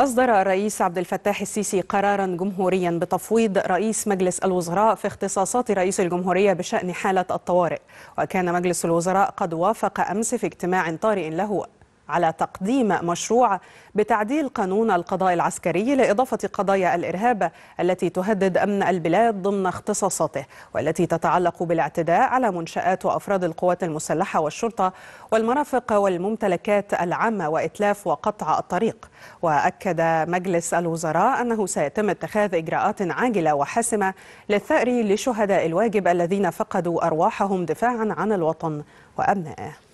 أصدر الرئيس عبد الفتاح السيسي قرارا جمهوريا بتفويض رئيس مجلس الوزراء في اختصاصات رئيس الجمهورية بشأن حالة الطوارئ وكان مجلس الوزراء قد وافق أمس في اجتماع طارئ له على تقديم مشروع بتعديل قانون القضاء العسكري لإضافة قضايا الإرهاب التي تهدد أمن البلاد ضمن اختصاصاته والتي تتعلق بالاعتداء على منشآت وأفراد القوات المسلحة والشرطة والمرافق والممتلكات العامة وإتلاف وقطع الطريق وأكد مجلس الوزراء أنه سيتم اتخاذ إجراءات عاجلة وحاسمة للثأر لشهداء الواجب الذين فقدوا أرواحهم دفاعا عن الوطن وأبنائه